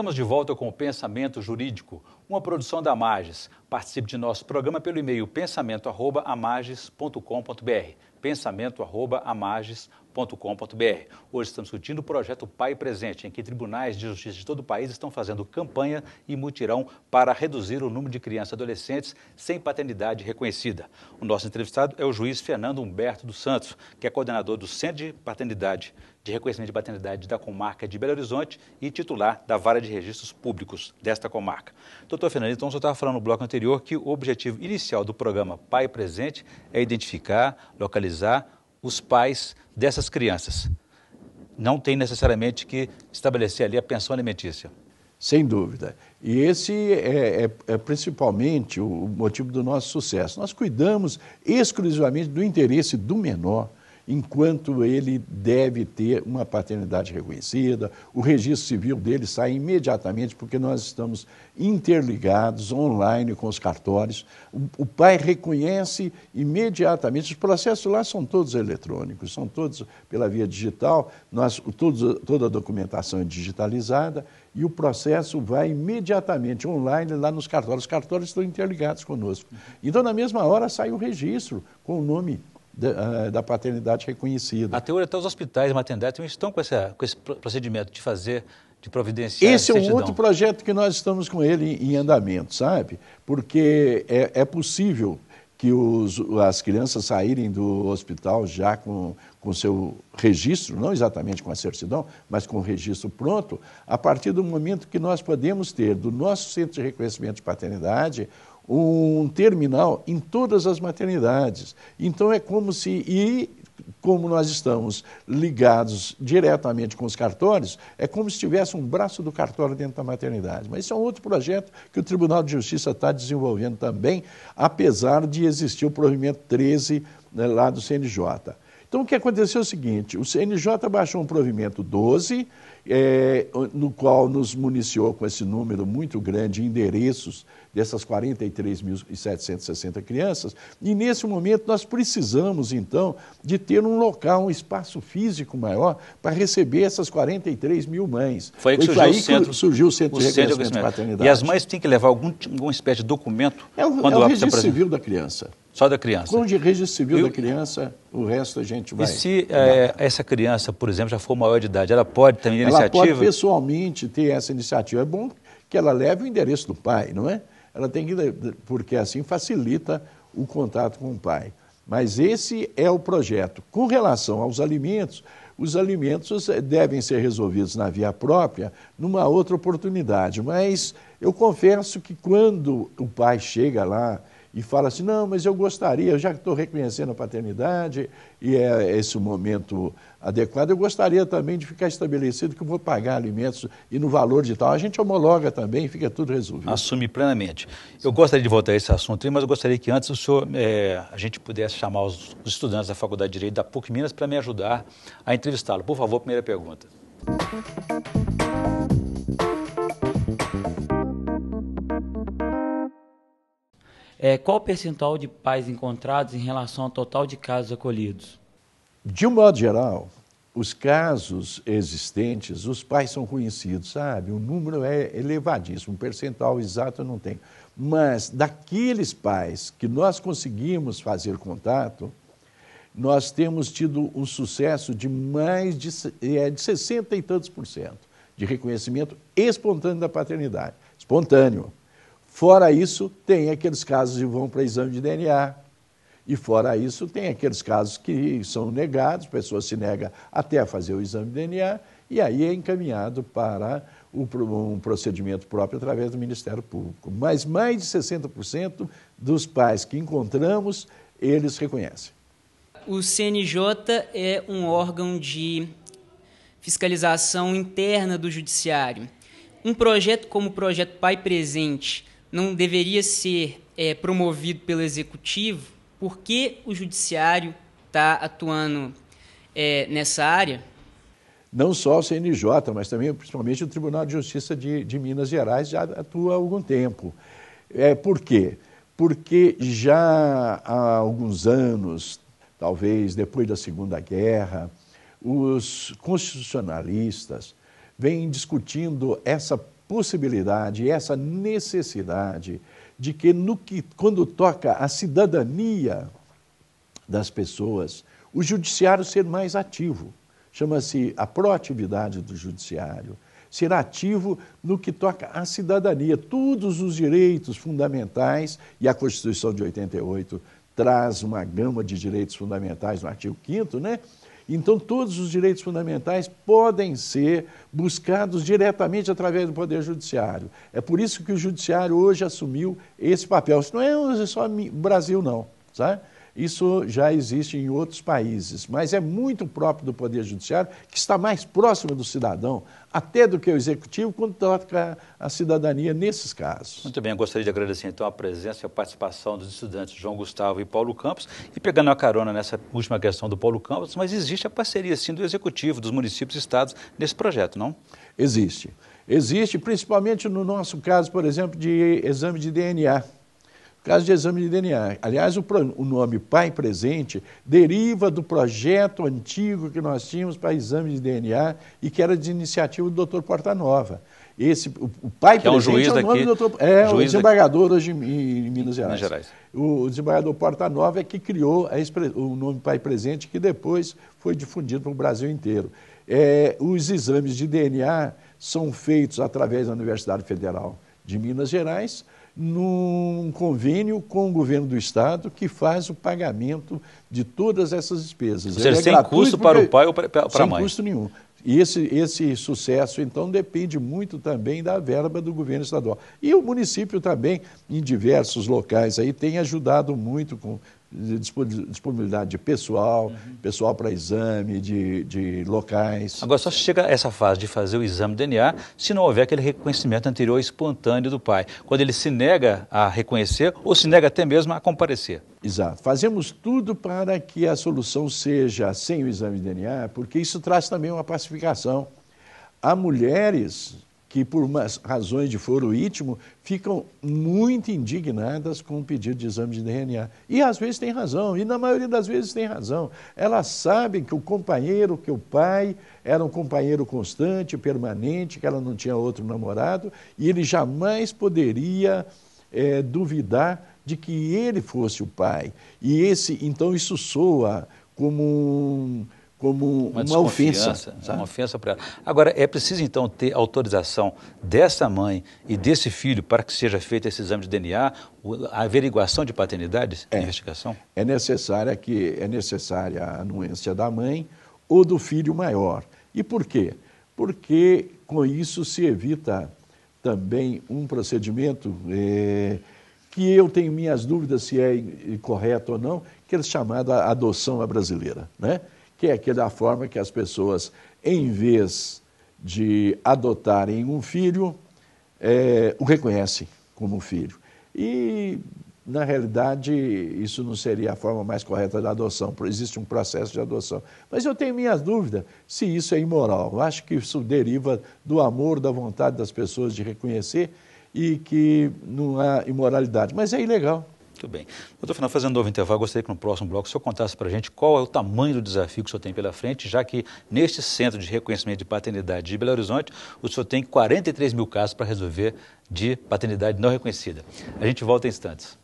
Estamos de volta com o Pensamento Jurídico, uma produção da Magis, Participe de nosso programa pelo e-mail pensamento@amages.com.br. pensamento@amages.com.br. Hoje estamos discutindo o projeto Pai Presente, em que tribunais de justiça de todo o país estão fazendo campanha e mutirão para reduzir o número de crianças e adolescentes sem paternidade reconhecida. O nosso entrevistado é o juiz Fernando Humberto dos Santos, que é coordenador do Centro de Paternidade de Reconhecimento de Paternidade da comarca de Belo Horizonte e titular da Vara de Registros Públicos desta comarca. Doutor Fernando, então o senhor estava falando no bloco anterior anterior que o objetivo inicial do programa Pai Presente é identificar, localizar os pais dessas crianças. Não tem necessariamente que estabelecer ali a pensão alimentícia. Sem dúvida. E esse é, é, é, principalmente o motivo do nosso sucesso. Nós cuidamos exclusivamente do interesse do menor enquanto ele deve ter uma paternidade reconhecida. O registro civil dele sai imediatamente, porque nós estamos interligados online com os cartórios. O, pai reconhece imediatamente. Os processos lá são todos eletrônicos, são todos pela via digital, nós, todos, toda a documentação é digitalizada e o processo vai imediatamente online lá nos cartórios. Os cartórios estão interligados conosco. Então, na mesma hora, sai o registro com o nome eh, da paternidade reconhecida. A teoria até os hospitais e maternidade estão com, essa, com esse procedimento de fazer de providenciar. Esse é um outro projeto que nós estamos com ele em andamento, sabe? Porque é, é possível que os, as crianças saírem do hospital já com, com seu registro, não exatamente com a certidão, mas com o registro pronto, a partir do momento que nós podemos ter do nosso centro de reconhecimento de paternidade um terminal em todas as maternidades. Então é como se e como nós estamos ligados diretamente com os cartórios, é como se tivesse um braço do cartório dentro da maternidade. Mas isso é um outro projeto que o Tribunal de Justiça está desenvolvendo também, apesar de existir o provimento 13 né, lá do CNJ. Então, o que aconteceu é o seguinte: o CNJ baixou um provimento 12 é, no qual nos municiou com esse número muito grande de endereços dessas 43.760 crianças. E nesse momento nós precisamos, então, de ter um local, um espaço físico maior para receber essas 43 mil mães. Foi, que surgiu aí que centro, surgiu o Centro o de Reconhecimento de Paternidade. E as mães têm que levar algum, alguma espécie de documento? É o, quando é o registro civil da criança. Só da criança. Com o de registro civil eu... da criança, o resto a gente vai. E se é, essa criança, por exemplo, já for maior de idade, ela pode também ela iniciativa? Ela pode pessoalmente ter essa iniciativa. É bom que ela leve o endereço do pai, não é? Ela tem que, porque assim facilita o contato com o pai. Mas esse é o projeto. Com relação aos alimentos, os alimentos devem ser resolvidos na via própria, numa outra oportunidade. Mas eu confesso que quando o pai chega lá e fala assim: não, mas eu gostaria, já já estou reconhecendo a paternidade e é esse o momento adequado, eu gostaria também de ficar estabelecido que eu vou pagar alimentos e no valor de tal. A gente homologa também e fica tudo resolvido. Assume plenamente. Eu gostaria de voltar a esse assunto, mas eu gostaria que antes o senhor, é, a gente pudesse chamar os, os estudantes da Faculdade de Direito da PUC Minas para me ajudar a entrevistá-lo. Por favor, primeira pergunta. É, qual o percentual de pais encontrados em relação ao total de casos acolhidos? De um modo geral, os casos existentes, os pais são conhecidos, sabe? O número é elevadíssimo, o percentual exato eu não tenho. Mas daqueles pais que nós conseguimos fazer contato, nós temos tido um sucesso de mais de, é, de 60 e tantos por cento de reconhecimento espontâneo da paternidade. Espontâneo. Fora isso, tem aqueles casos que vão para exame de DNA. E fora isso, tem aqueles casos que são negados, a pessoa se nega até a fazer o exame de DNA e aí é encaminhado para um procedimento próprio através do Ministério Público. Mas mais de 60% dos pais que encontramos, eles reconhecem. O CNJ é um órgão de fiscalização interna do Judiciário. Um projeto como o projeto Pai Presente não deveria ser é, promovido pelo executivo, por que o judiciário está atuando é, nessa área? Não só o CNJ, mas também principalmente o Tribunal de Justiça de, de Minas Gerais já atua há algum tempo. É, por quê? Porque já há alguns anos, talvez depois da Segunda Guerra, os constitucionalistas vêm discutindo essa possibilidade, essa necessidade de que, no que quando toca a cidadania das pessoas, o judiciário ser mais ativo. Chama-se a proatividade do judiciário. Ser ativo no que toca à cidadania, todos os direitos fundamentais, e a Constituição de 88 traz uma gama de direitos fundamentais no artigo 5, né? Então, todos os direitos fundamentais podem ser buscados diretamente através do Poder Judiciário. É por isso que o Judiciário hoje assumiu esse papel. Isso não é só Brasil, não. Sabe? Isso já existe em outros países, mas é muito próprio do Poder Judiciário, que está mais próximo do cidadão, até do que o Executivo, quando toca a cidadania nesses casos. Muito bem, eu gostaria de agradecer então a presença e a participação dos estudantes João Gustavo e Paulo Campos. E pegando a carona nessa última questão do Paulo Campos, mas existe a parceria sim do Executivo, dos municípios e estados nesse projeto, não? Existe. Existe, principalmente no nosso caso, por exemplo, de exame de DNA caso de exame de DNA. Aliás, o, o, nome pai presente deriva do projeto antigo que nós tínhamos para exame de DNA e que era de iniciativa do doutor Portanova. Esse, o, o pai que é presente é, um juiz é o nome daqui, do doutor... É, o desembargador daqui, hoje em, em Minas Gerais. Gerais. O, o desembargador Portanova é que criou a, o nome pai presente, que depois foi difundido para o Brasil inteiro. É, os exames de DNA são feitos através da Universidade Federal de Minas Gerais, num convênio com o governo do estado que faz o pagamento de todas essas despesas. Ou seja, é sem custo para o pai ou para a mãe? Sem custo nenhum. E esse, esse sucesso, então, depende muito também da verba do governo estadual. E o município também, em diversos locais aí, tem ajudado muito com disponibilidade de pessoal, uhum. pessoal para exame, de, de locais. Agora só chega essa fase de fazer o exame de DNA se não houver aquele reconhecimento anterior espontâneo do pai, quando ele se nega a reconhecer ou se nega até mesmo a comparecer. Exato. Fazemos tudo para que a solução seja sem o exame de DNA, porque isso traz também uma pacificação. Há mulheres que, por razões de foro íntimo, ficam muito indignadas com o pedido de exame de DNA. E às vezes tem razão, e na maioria das vezes tem razão. Elas sabem que o companheiro, que o pai, era um companheiro constante, permanente, que ela não tinha outro namorado, e ele jamais poderia é, duvidar de que ele fosse o pai. E esse, então, isso soa como um como uma, uma ofensa. Né? Sabe? Uma ofensa para ela. Agora, é preciso então ter autorização dessa mãe e desse filho para que seja feito esse exame de DNA, a averiguação de paternidade, é, investigação? É necessária, que, é necessária a anuência da mãe ou do filho maior. E por quê? Porque com isso se evita também um procedimento é, que eu tenho minhas dúvidas se é correto ou não, que é chamada adoção à brasileira, né? que é que da forma que as pessoas, em vez de adotarem um filho, é, o reconhecem como filho. E, na realidade, isso não seria a forma mais correta da adoção, porque existe um processo de adoção. Mas eu tenho minhas dúvidas se isso é imoral. Eu acho que isso deriva do amor, da vontade das pessoas de reconhecer e que não há imoralidade. Mas é ilegal. Muito bem. Doutor Final, fazendo um novo intervalo, gostaria que no próximo bloco o senhor contasse para a gente qual é o tamanho do desafio que o senhor tem pela frente, já que neste Centro de Reconhecimento de Paternidade de Belo Horizonte, o senhor tem 43 mil casos para resolver de paternidade não reconhecida. A gente volta em instantes.